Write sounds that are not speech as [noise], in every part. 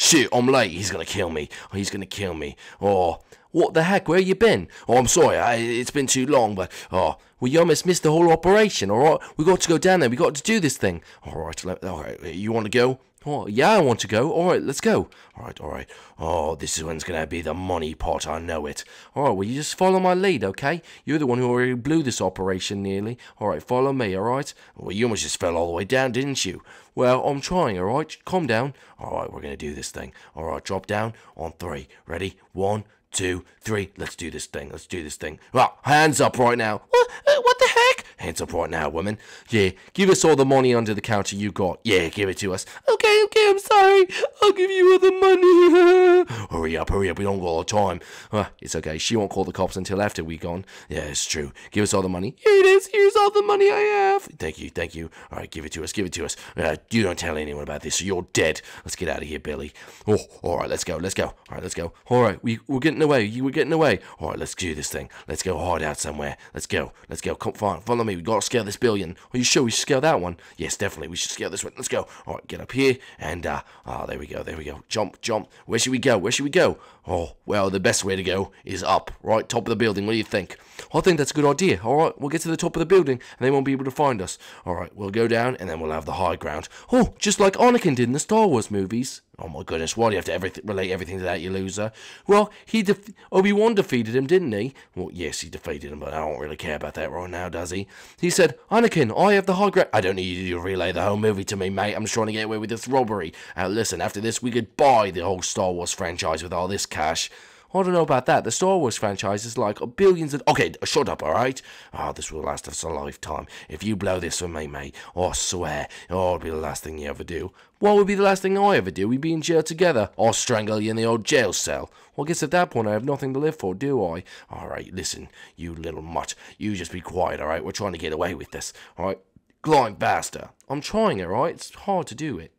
Shit, I'm late. He's gonna kill me. he's gonna kill me. Or, oh, what the heck? Where you been? Oh, I'm sorry. I, it's been too long, but, oh, we almost missed the whole operation, alright? We got to go down there. We got to do this thing. Alright, all right, you wanna go? Oh, yeah, I want to go. All right, let's go. All right, all right. Oh, this is it's going to be the money pot, I know it. All right, well, you just follow my lead, okay? You're the one who already blew this operation nearly. All right, follow me, all right? Well, you almost just fell all the way down, didn't you? Well, I'm trying, all right? Calm down. All right, we're going to do this thing. All right, drop down on three. Ready? One, two, three. Let's do this thing. Let's do this thing. Well, hands up right now. What, uh, what the heck? Hands up right now, woman. Yeah, give us all the money under the counter you got. Yeah, give it to us. Okay, okay, I'm sorry. I'll give you all the money. [laughs] hurry up, hurry up, we don't got all the time. Uh, it's okay, she won't call the cops until after we are gone. Yeah, it's true. Give us all the money. Here it is, here's all the money I have. Thank you, thank you. All right, give it to us, give it to us. Uh, you don't tell anyone about this, you're dead. Let's get out of here, Billy. Oh, all right, let's go, let's go. All right, let's go. All right, we, we're getting away, you were getting away. All right, let's do this thing. Let's go hide out somewhere. Let's go, let's go. Come, on, follow me, we gotta scale this billion. Are you sure we should scale that one? Yes, definitely, we should scale this one. Let's go. All right, get up here, and, uh, oh, there we go, there we go. Jump, jump. Where should we go? Where should we we go. Oh, well, the best way to go is up, right? Top of the building. What do you think? I think that's a good idea. All right, we'll get to the top of the building and they won't be able to find us. All right, we'll go down and then we'll have the high ground. Oh, just like Anakin did in the Star Wars movies. Oh my goodness, why do you have to relate everything to that, you loser? Well, he def Obi-Wan defeated him, didn't he? Well, yes, he defeated him, but I don't really care about that right now, does he? He said, Anakin, I have the high ground. I don't need you to relay the whole movie to me, mate. I'm just trying to get away with this robbery. Now, uh, listen, after this, we could buy the whole Star Wars franchise with all this cash cash. I don't know about that. The Star Wars franchise is like billions of. Okay, shut up, alright? Ah, oh, this will last us a lifetime. If you blow this for me, mate, I swear, it'll be the last thing you ever do. What would be the last thing I ever do? We'd be in jail together. or strangle you in the old jail cell. Well, I guess at that point I have nothing to live for, do I? Alright, listen, you little mutt. You just be quiet, alright? We're trying to get away with this, alright? Climb faster. I'm trying, alright? It's hard to do it.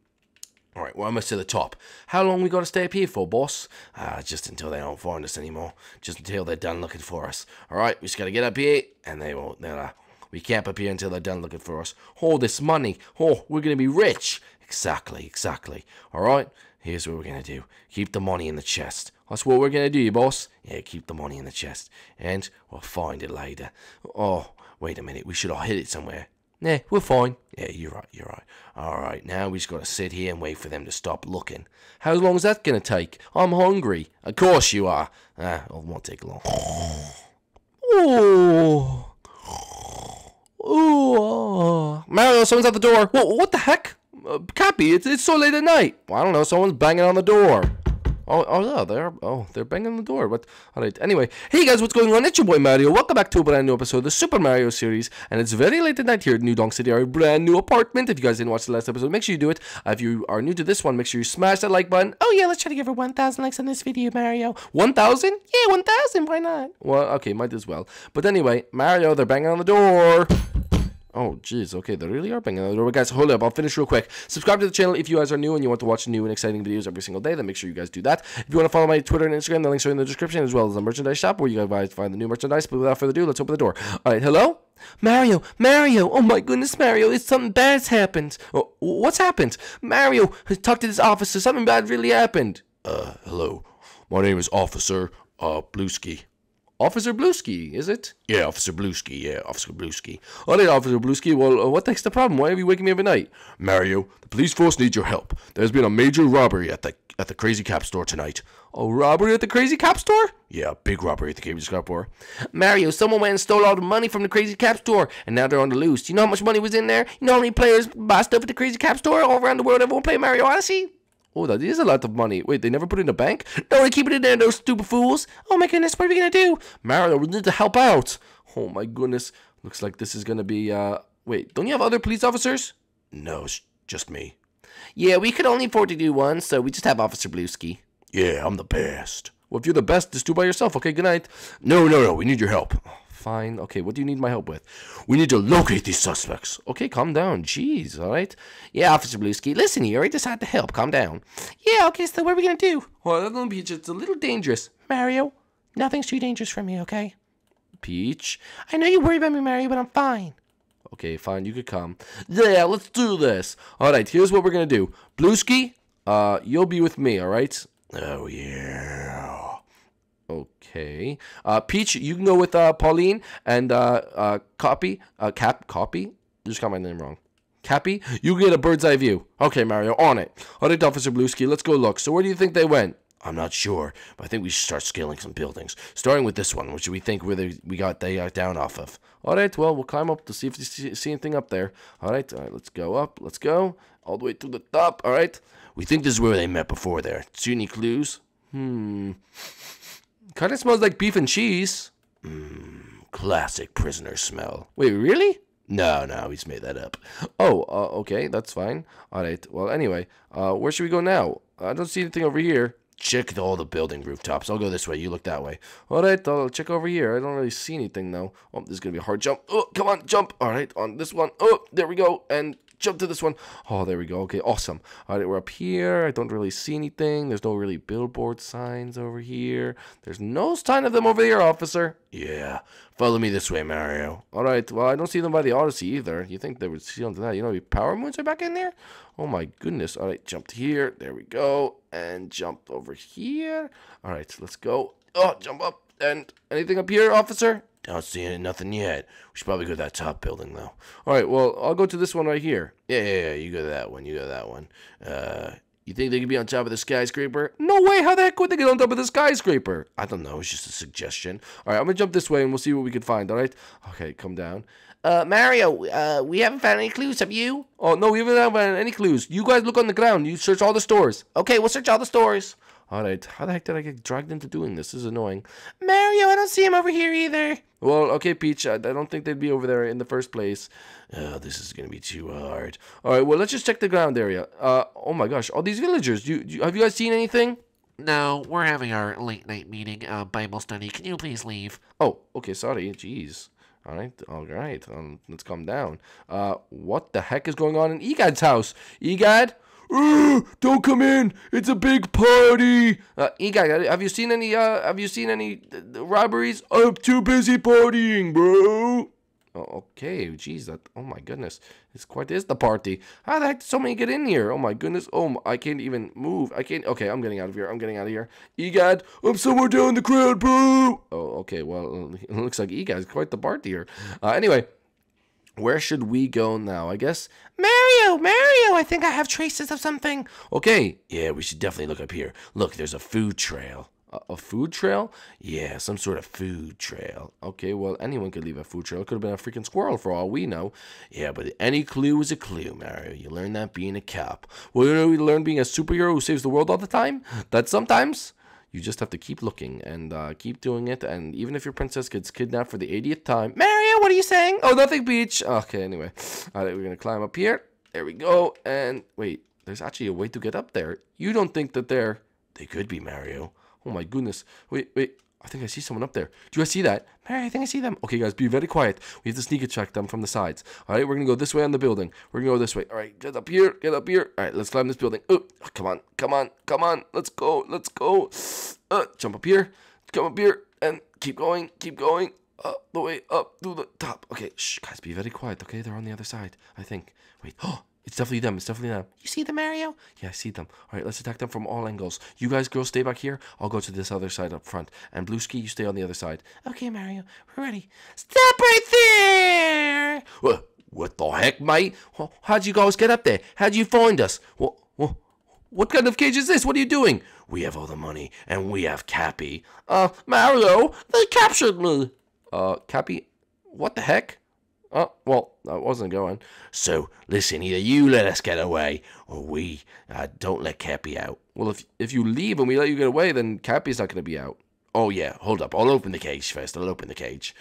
Alright, we're almost to the top. How long we gotta stay up here for, boss? Uh, just until they don't find us anymore. Just until they're done looking for us. Alright, we just gotta get up here, and they will, they'll, uh, we camp up here until they're done looking for us. All this money. Oh, we're gonna be rich. Exactly, exactly. Alright, here's what we're gonna do. Keep the money in the chest. That's what we're gonna do, boss. Yeah, keep the money in the chest. And we'll find it later. Oh, wait a minute, we should all hit it somewhere. Yeah, we're fine. Yeah, you're right, you're right. All right, now we just got to sit here and wait for them to stop looking. How long is that going to take? I'm hungry. Of course you are. Ah, oh, it won't take long. Oh. Oh. Mario, someone's at the door. What, what the heck? Uh, Cappy, it's, it's so late at night. Well, I don't know. Someone's banging on the door. Oh, oh no, they're oh they're banging the door. But All right. Anyway, hey guys, what's going on? It's your boy Mario. Welcome back to a brand new episode of the Super Mario series, and it's very late at night here at New Donk City, our brand new apartment. If you guys didn't watch the last episode, make sure you do it. Uh, if you are new to this one, make sure you smash that like button. Oh yeah, let's try to get over 1,000 likes on this video, Mario. 1,000? Yeah, 1,000. Why not? Well, okay, might as well. But anyway, Mario, they're banging on the door. Oh, jeez. Okay, they really are banging on the door. But guys, hold up. I'll finish real quick. Subscribe to the channel if you guys are new and you want to watch new and exciting videos every single day. Then make sure you guys do that. If you want to follow my Twitter and Instagram, the links are in the description as well as the merchandise shop where you guys find the new merchandise. But without further ado, let's open the door. All right, hello? Mario, Mario, oh my goodness, Mario, it's something bad's happened. Oh, what's happened? Mario, talk to this officer. Something bad really happened. Uh, hello. My name is Officer, uh, Bluesky. Officer Blusky, is it? Yeah, Officer Blusky. yeah, Officer Blusky. All right, Officer Blusky. well, uh, what the heck's the problem? Why are you waking me up at night? Mario, the police force needs your help. There's been a major robbery at the at the Crazy Cap store tonight. A robbery at the Crazy Cap store? Yeah, big robbery at the Crazy Cap store. Mario, someone went and stole all the money from the Crazy Cap store, and now they're on the loose. Do you know how much money was in there? You know how many players buy stuff at the Crazy Cap store all around the world? Everyone play Mario Odyssey? Oh, that is a lot of money. Wait, they never put it in a bank? No, they keep it in there, those stupid fools. Oh my goodness, what are we gonna do? Mario, we need to help out. Oh my goodness. Looks like this is gonna be, uh... Wait, don't you have other police officers? No, it's just me. Yeah, we could only afford to do one, so we just have Officer Bluesky. Yeah, I'm the best. Well, if you're the best, just do by yourself, okay? Good night. No, no, no, we need your help. Fine. Okay, what do you need my help with? We need to locate these suspects. Okay, calm down. Jeez, all right? Yeah, Officer Bluesky, listen, I just decided to help. Calm down. Yeah, okay, so what are we going to do? Well, that's going to be just a little dangerous. Mario, nothing's too dangerous for me, okay? Peach, I know you worry about me, Mario, but I'm fine. Okay, fine, you could come. Yeah, let's do this. All right, here's what we're going to do. Bluesky, uh, you'll be with me, all right? Oh, yeah. Okay. Uh, Peach, you can go with uh, Pauline and uh, uh, Copy. Uh, Cap, Copy? just got my name wrong. Cappy, you get a bird's eye view. Okay, Mario, on it. Audit Officer Bluesky, let's go look. So where do you think they went? I'm not sure, but I think we should start scaling some buildings. Starting with this one, which we think where they, we got they got uh, down off of. All right, well, we'll climb up to see if we see, see anything up there. All right, all right, let's go up. Let's go all the way to the top. All right. We think this is where they met before there. See any clues? Hmm. Kind of smells like beef and cheese. Mmm, classic prisoner smell. Wait, really? No, no, he's made that up. Oh, uh, okay, that's fine. All right, well, anyway, uh, where should we go now? I don't see anything over here. Check all the building rooftops. I'll go this way. You look that way. All right, I'll check over here. I don't really see anything, though. Oh, this is going to be a hard jump. Oh, come on, jump. All right, on this one. Oh, there we go. And jump to this one. Oh, there we go. Okay, awesome. All right, we're up here. I don't really see anything. There's no really billboard signs over here. There's no sign of them over here, officer. Yeah, follow me this way, Mario. All right, well, I don't see them by the Odyssey either. You think they would see them that? You know, power moons are back in there? Oh, my goodness. All right, jumped here. There we go. And jumped over here. All right, so let's go. Oh, jump up. And anything up here, officer? do Not see nothing yet. We should probably go to that top building though. All right, well, I'll go to this one right here. Yeah, yeah, yeah. You go to that one. You go to that one. Uh, you think they could be on top of the skyscraper? No way! How the heck would they get on top of the skyscraper? I don't know. It's just a suggestion. All right, I'm gonna jump this way and we'll see what we can find. All right. Okay, come down. Uh, Mario, uh, we haven't found any clues. Have you? Oh no, we haven't found any clues. You guys look on the ground. You search all the stores. Okay, we'll search all the stores. All right, how the heck did I get dragged into doing this? This is annoying. Mario, I don't see him over here either. Well, okay, Peach, I, don't think they'd be over there in the first place. Oh, this is going to be too hard. All right, well, let's just check the ground area. Uh, oh, my gosh, all these villagers. Do, do, have you guys seen anything? No, we're having our late night meeting, uh, Bible study. Can you please leave? Oh, okay, sorry. Jeez. All right, all right. Um, let's calm down. Uh, what the heck is going on in Egad's house? Egad? Ooh, don't come in. It's a big party. Uh, have you seen any? Uh, have you seen any uh, robberies? I'm too busy partying, bro. Oh, okay, jeez, that. Oh my goodness, it's quite is the party. How the heck did so many get in here? Oh my goodness. Oh, my, I can't even move. I can't. Okay, I'm getting out of here. I'm getting out of here. Egad, I'm somewhere down the crowd, bro. Oh, okay. Well, [laughs] it looks like Egad's quite the party here. Uh, anyway. Where should we go now? I guess Mario, Mario, I think I have traces of something. Okay, yeah, we should definitely look up here. Look, there's a food trail. A, food trail? Yeah, some sort of food trail. Okay, well, anyone could leave a food trail. It could have been a freaking squirrel for all we know. Yeah, but any clue is a clue, Mario. You learn that being a cop. Well, you know, you learn being a superhero who saves the world all the time? That sometimes you just have to keep looking and uh, keep doing it. And even if your princess gets kidnapped for the 80th time, Mario, what are you saying? Oh, nothing, Beach. Okay, anyway. All right, we're going to climb up here. There we go. And wait, there's actually a way to get up there. You don't think that they're... They could be Mario. Oh my goodness. Wait, wait. I think I see someone up there. Do guys see that? I think I see them. Okay, guys, be very quiet. We have to sneak attack them from the sides. All right, we're going to go this way on the building. We're going to go this way. All right, get up here. Get up here. All right, let's climb this building. Oh, come on. Come on. Come on. Let's go. Let's go. Uh, jump up here. Come up here. And keep going. Keep going. Up the way up to the top. Okay, shh, guys, be very quiet. Okay, they're on the other side, I think. Wait. [gasps] Oh, it's definitely them. It's definitely them. You see them, Mario? Yeah, I see them. All right, let's attack them from all angles. You guys, girls, stay back here. I'll go to this other side up front. And Blueski, you stay on the other side. Okay, Mario, we're ready. Stop right there! What, what the heck, mate? how'd you guys get up there? How'd you find us? What, what, what kind of cage is this? What are you doing? We have all the money, and we have Cappy. Uh, Mario, they captured me. Uh, Cappy, what the heck? Oh, well, that wasn't going. So, listen, either you let us get away, or we uh, don't let Cappy out. Well, if, if you leave and we let you get away, then Cappy's not going to be out. Oh, yeah, hold up. I'll open the cage first. I'll open the cage.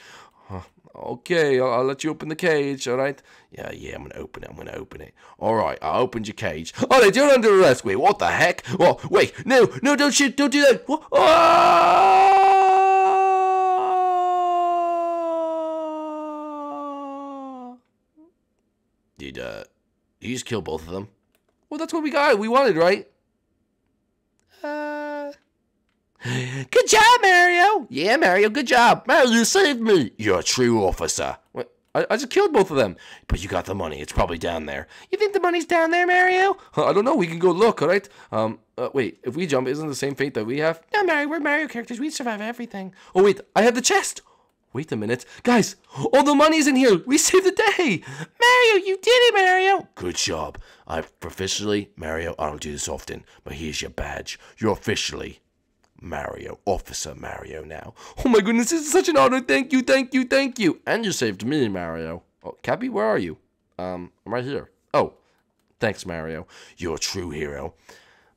Huh. Okay, I'll, I'll, let you open the cage, all right? Yeah, yeah, I'm going to open it. I'm going to open it. All right, I opened your cage. Oh, they are doing under arrest. Wait, what the heck? Well, wait, no, no, don't shoot. Don't do that. Oh! Did, uh, you just kill both of them? Well, that's what we got. We wanted, right? Uh, good job, Mario. Yeah, Mario, good job. Mario, you saved me. You're a true officer. What? I, I just killed both of them. But you got the money. It's probably down there. You think the money's down there, Mario? I don't know. We can go look, all right? Um, uh, wait. If we jump, isn't the same fate that we have? No, Mario. We're Mario characters. We survive everything. Oh, wait. I have the chest. Wait a minute. Guys, all the money's in here. We saved the day. Mario, you did it, Mario. Good job. i am officially, Mario, I don't do this often, but here's your badge. You're officially Mario, Officer Mario now. Oh my goodness, this is such an honor. Thank you, thank you, thank you. And you saved me, Mario. Oh, Cappy, where are you? Um, I'm right here. Oh, thanks, Mario. You're a true hero.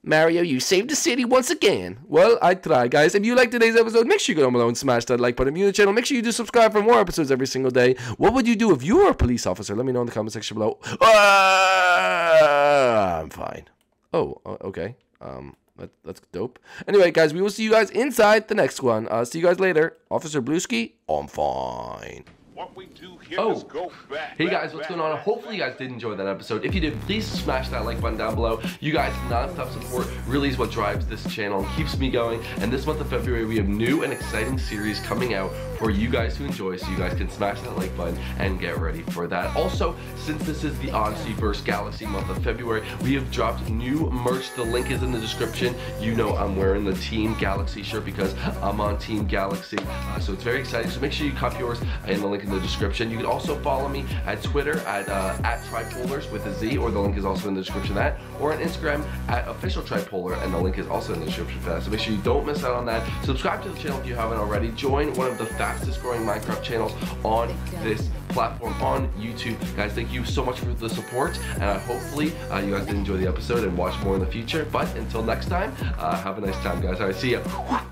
Mario, you saved the city once again. Well, I try, guys. If you like today's episode, make sure you go down below and smash that like button. If you the channel, make sure you do subscribe for more episodes every single day. What would you do if you were a police officer? Let me know in the comment section below. Ah, I'm fine. Oh, uh, okay. Um, that, that's dope. Anyway, guys, we will see you guys inside the next one. Uh, see you guys later. Officer Bluesky, I'm fine. What we do here oh. is go back. Hey guys, what's back, going on? Back, Hopefully you guys did enjoy that episode. If you did, please smash that like button down below. You guys, non-stop support really is what drives this channel and keeps me going. And this month of February, we have new and exciting series coming out for you guys to enjoy so you guys can smash that like button and get ready for that. Also, since this is the Odyssey vs. Galaxy month of February, we have dropped new merch. The link is in the description. You know I'm wearing the Team Galaxy shirt because I'm on Team Galaxy. Uh, so it's very exciting. So make sure you cop yours in the link in the description. You can also follow me at Twitter at, uh, at Tripolars with a Z, or the link is also in the description that, or on Instagram at Official Tripolar, and the link is also in the description for that. So make sure you don't miss out on that. Subscribe to the channel if you haven't already. Join one of the fastest growing Minecraft channels on this platform on YouTube. Guys, thank you so much for the support, and uh, hopefully uh, you guys did enjoy the episode and watch more in the future. But until next time, uh, have a nice time, guys. All right, see ya.